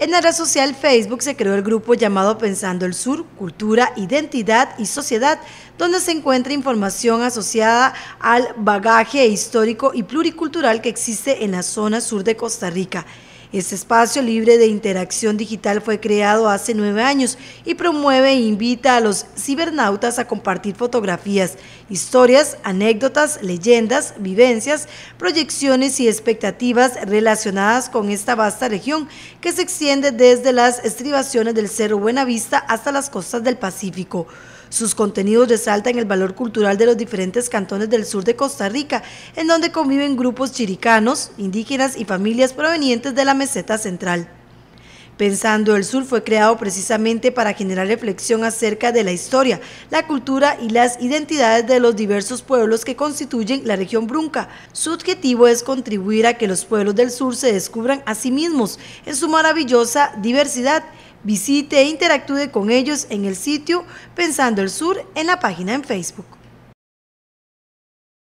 En la red social Facebook se creó el grupo llamado Pensando el Sur, Cultura, Identidad y Sociedad, donde se encuentra información asociada al bagaje histórico y pluricultural que existe en la zona sur de Costa Rica. Este espacio libre de interacción digital fue creado hace nueve años y promueve e invita a los cibernautas a compartir fotografías, historias, anécdotas, leyendas, vivencias, proyecciones y expectativas relacionadas con esta vasta región que se extiende desde las estribaciones del Cerro Buenavista hasta las costas del Pacífico. Sus contenidos resaltan el valor cultural de los diferentes cantones del sur de Costa Rica, en donde conviven grupos chiricanos, indígenas y familias provenientes de la meseta central. Pensando el Sur fue creado precisamente para generar reflexión acerca de la historia, la cultura y las identidades de los diversos pueblos que constituyen la región Brunca. Su objetivo es contribuir a que los pueblos del sur se descubran a sí mismos en su maravillosa diversidad. Visite e interactúe con ellos en el sitio Pensando el Sur en la página en Facebook.